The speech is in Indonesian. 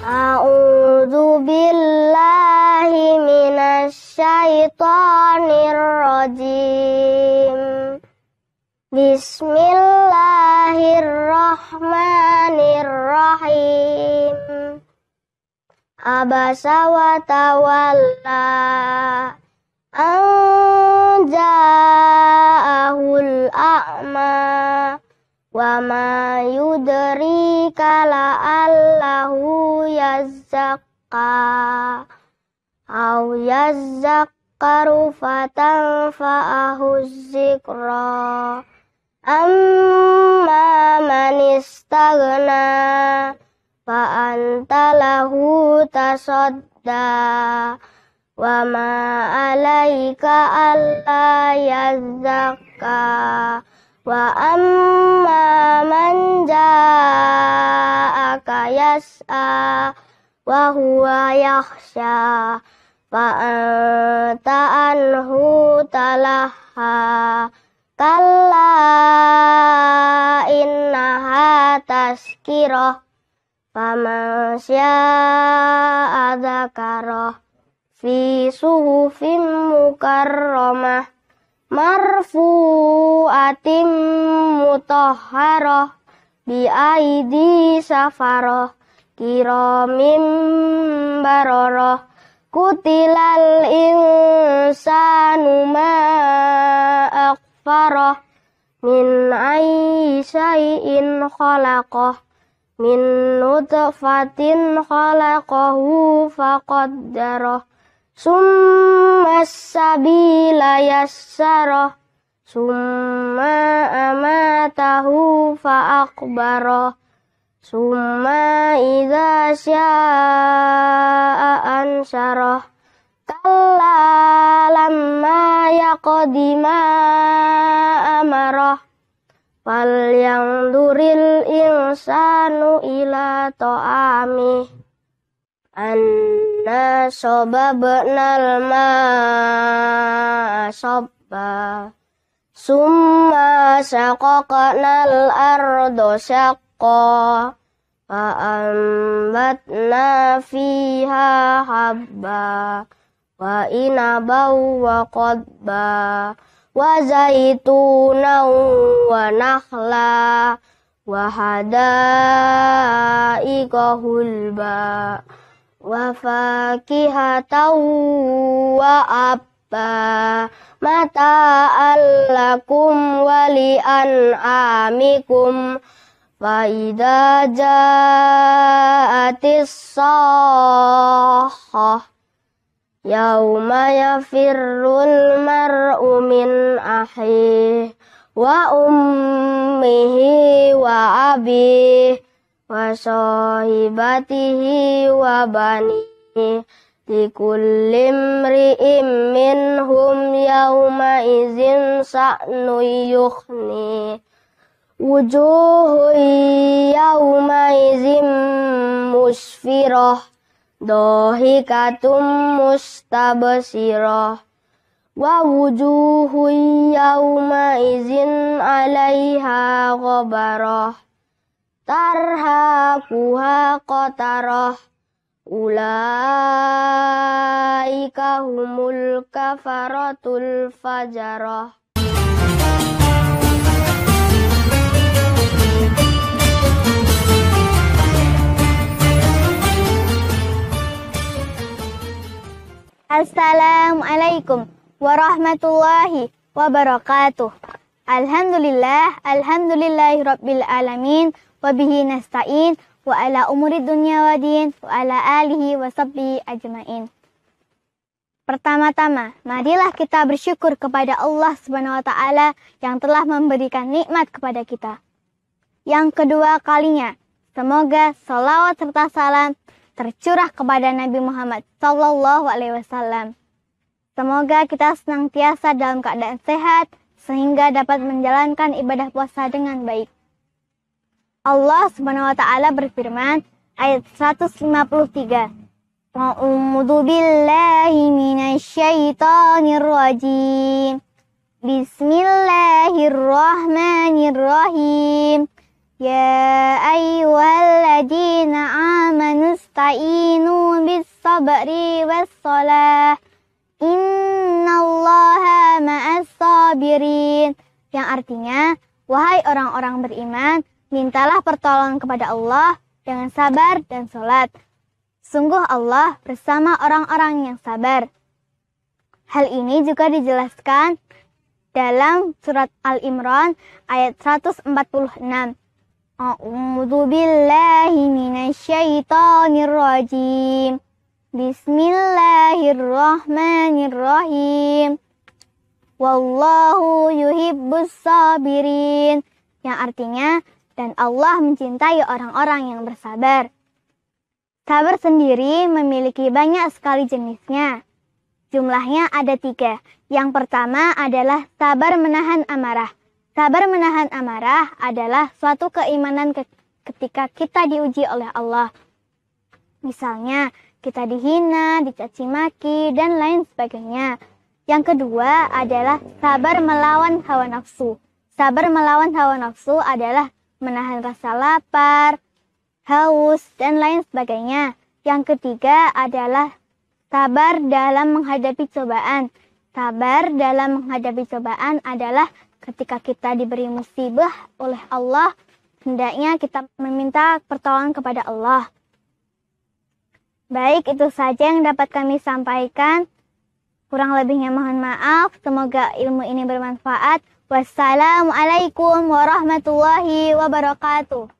A'udzu billahi minasy syaithanir rajim. Bismillahirrahmanirrahim. Abasa wa tawalla an ja'ahul a'ma Wa ma yudri kala allahu yazakka au yazakkaru fatan fa'ahu zikra. Amma man istaghna fa anta lahu tasadda wa ma alaika alla yazakka. Wa amma man ja'aka yas'a wa huwa yakhsha fa anta anhu talaha kalla innaha tazkirah faman syaa'a dzakara fi suhufin mukarramah marfu'atim mutahharah bi aidi kiro kiromim baroroh kutilal insanu ma akfaroh min aisyai'in khalaqah min nutfatin khalaqahu faqaddaroh summa sabila yassara summa amatahu akbara summa idza syaa ansaroh kalla lamma yaqdima amaroh fal yang duril insanu ila ta'ami an ma masobba summa syaqaqnal ardo syaqqa na fiha habba wa inabau wa qadba wa zaituna wa nakhla wa hadaiqa hulba wa fakihatan wa abba mata allakum wali an amikum faida jaatis sahah yauma yafirrul mar'u min ahi wa ummihi wa abi wa sahibatihi wa banihi likullim ri'im minhum yawma izin sa'nu yukhni wujuhu yawma izin musfirah wa alaiha ghabarah kuha kotaroh ulaika humul kafaratul fajaroh. Assalamualaikum warahmatullahi wabarakatuh. Alhamdulillah, Alhamdulillah rabbil alamin, wabihi nasta'in, wa ala umuri dunia wa din, wa ala alihi wa sabbihi ajmain. Pertama-tama, marilah kita bersyukur kepada Allah Subhanahu wa taala yang telah memberikan nikmat kepada kita. Yang kedua kalinya, semoga salawat serta salam tercurah kepada Nabi Muhammad sallallahu alaihi wasallam. Semoga kita senantiasa dalam keadaan sehat sehingga dapat menjalankan ibadah puasa dengan baik. Allah Subhanahu wa taala berfirman ayat 153. A'udzu billahi minasyaitonir rajim. Bismillahirrahmanirrahim. Ya ayyuhalladzina amanu ista'inu bis sabri was salah. Innallaha ma'as sabirin yang artinya wahai orang-orang beriman mintalah pertolongan kepada Allah dengan sabar dan sholat. Sungguh Allah bersama orang-orang yang sabar. Hal ini juga dijelaskan dalam surat Al-Imran ayat 146. A'udzu billahi minasyaitonir Bismillahirrahmanirrahim. Wallahu yuhibbus sabirin yang artinya dan Allah mencintai orang-orang yang bersabar. Sabar sendiri memiliki banyak sekali jenisnya. Jumlahnya ada tiga. Yang pertama adalah sabar menahan amarah. Sabar menahan amarah adalah suatu keimanan ketika kita diuji oleh Allah. Misalnya, kita dihina, dicaci maki, dan lain sebagainya. Yang kedua adalah sabar melawan hawa nafsu. Sabar melawan hawa nafsu adalah menahan rasa lapar, haus, dan lain sebagainya. Yang ketiga adalah sabar dalam menghadapi cobaan. Sabar dalam menghadapi cobaan adalah ketika kita diberi musibah oleh Allah, hendaknya kita meminta pertolongan kepada Allah. Baik, itu saja yang dapat kami sampaikan. Kurang lebihnya mohon maaf. Semoga ilmu ini bermanfaat. Wassalamualaikum warahmatullahi wabarakatuh.